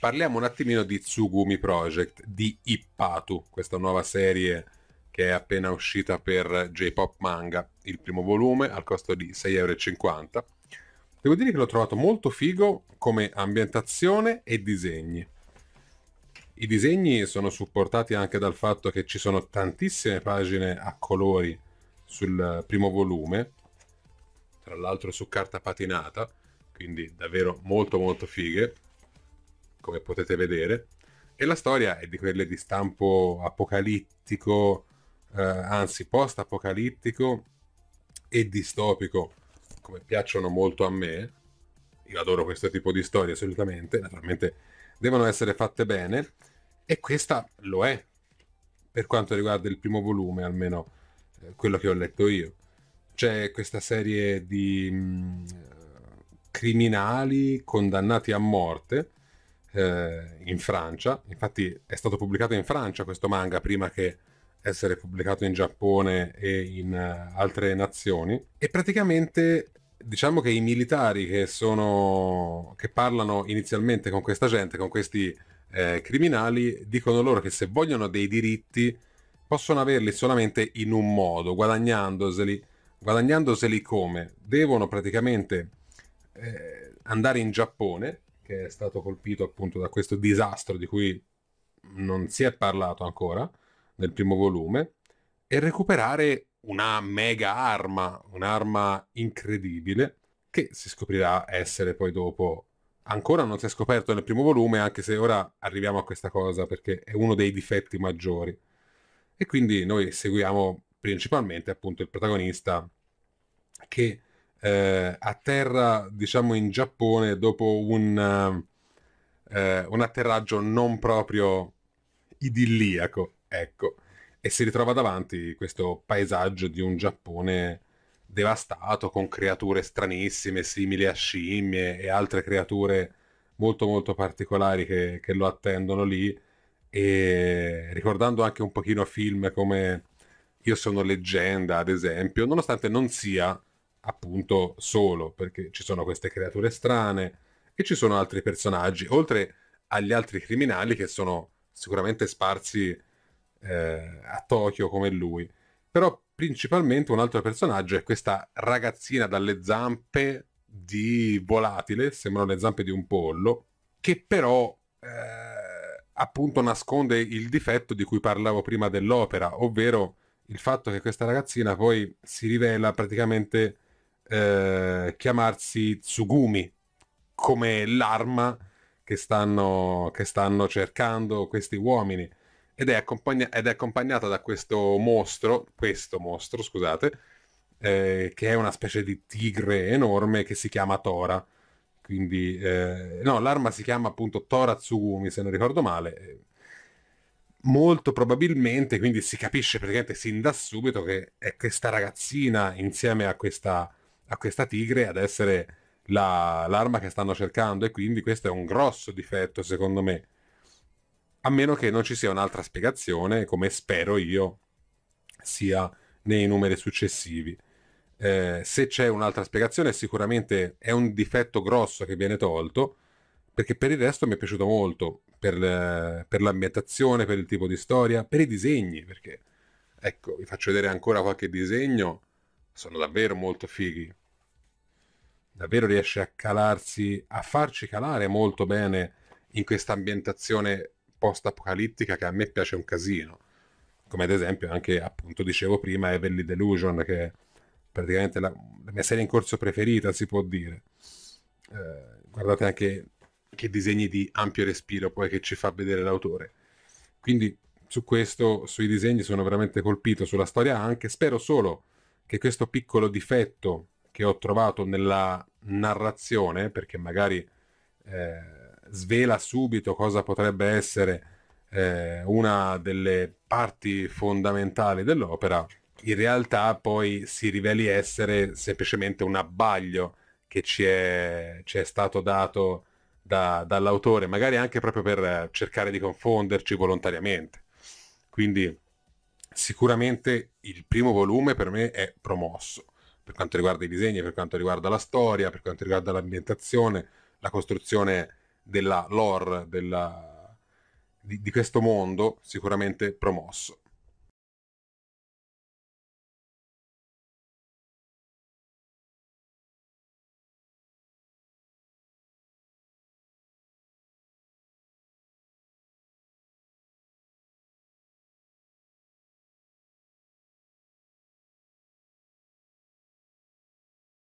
Parliamo un attimino di Tsugumi Project, di Ippatu, questa nuova serie che è appena uscita per J-Pop Manga, il primo volume al costo di 6,50€. Devo dire che l'ho trovato molto figo come ambientazione e disegni. I disegni sono supportati anche dal fatto che ci sono tantissime pagine a colori sul primo volume, tra l'altro su carta patinata, quindi davvero molto molto fighe come potete vedere, e la storia è di quelle di stampo apocalittico, eh, anzi post-apocalittico e distopico, come piacciono molto a me. Io adoro questo tipo di storie assolutamente, naturalmente devono essere fatte bene, e questa lo è, per quanto riguarda il primo volume, almeno eh, quello che ho letto io. C'è questa serie di mh, mm, eh, criminali condannati a morte eh, in Francia, infatti è stato pubblicato in Francia questo manga prima che essere pubblicato in Giappone e in uh, altre nazioni e praticamente diciamo che i militari che sono che parlano inizialmente con questa gente, con questi eh, criminali, dicono loro che se vogliono dei diritti possono averli solamente in un modo, guadagnandoseli, guadagnandoseli come? Devono praticamente eh, andare in Giappone che è stato colpito appunto da questo disastro di cui non si è parlato ancora nel primo volume, e recuperare una mega arma, un'arma incredibile, che si scoprirà essere poi dopo ancora non si è scoperto nel primo volume, anche se ora arriviamo a questa cosa perché è uno dei difetti maggiori. E quindi noi seguiamo principalmente appunto il protagonista che eh, atterra diciamo in Giappone dopo un, eh, un atterraggio non proprio idilliaco, ecco, e si ritrova davanti questo paesaggio di un Giappone devastato con creature stranissime simili a scimmie e altre creature molto molto particolari che, che lo attendono lì e ricordando anche un pochino film come Io sono leggenda ad esempio, nonostante non sia appunto solo, perché ci sono queste creature strane e ci sono altri personaggi, oltre agli altri criminali che sono sicuramente sparsi eh, a Tokyo come lui. Però principalmente un altro personaggio è questa ragazzina dalle zampe di volatile, sembrano le zampe di un pollo, che però eh, appunto nasconde il difetto di cui parlavo prima dell'opera, ovvero il fatto che questa ragazzina poi si rivela praticamente eh, chiamarsi Tsugumi, come l'arma che stanno, che stanno cercando questi uomini. Ed è, accompagna- ed è accompagnata da questo mostro, questo mostro, scusate, eh, che è una specie di tigre enorme che si chiama Tora. Quindi, eh, no, l'arma si chiama appunto Tora Tsugumi, se non ricordo male. Molto probabilmente, quindi si capisce praticamente sin da subito che è questa ragazzina insieme a questa a questa tigre ad essere la, l'arma che stanno cercando e quindi questo è un grosso difetto secondo me. A meno che non ci sia un'altra spiegazione, come spero io sia nei numeri successivi. Eh, se c'è un'altra spiegazione sicuramente è un difetto grosso che viene tolto, perché per il resto mi è piaciuto molto, per, eh, per l'ambientazione, per il tipo di storia, per i disegni, perché ecco, vi faccio vedere ancora qualche disegno sono davvero molto fighi. Davvero riesce a calarsi, a farci calare molto bene in questa ambientazione post-apocalittica che a me piace un casino. Come ad esempio anche, appunto, dicevo prima, Evelyn Delusion, che è praticamente la, la mia serie in corso preferita, si può dire. Eh, guardate anche che disegni di ampio respiro poi che ci fa vedere l'autore. Quindi su questo, sui disegni sono veramente colpito, sulla storia anche, spero solo che questo piccolo difetto che ho trovato nella narrazione, perché magari eh, svela subito cosa potrebbe essere eh, una delle parti fondamentali dell'opera, in realtà poi si riveli essere semplicemente un abbaglio che ci è, ci è stato dato da, dall'autore, magari anche proprio per cercare di confonderci volontariamente. Quindi sicuramente il primo volume per me è promosso per quanto riguarda i disegni, per quanto riguarda la storia, per quanto riguarda l'ambientazione, la costruzione della lore della, di, di questo mondo, sicuramente promosso.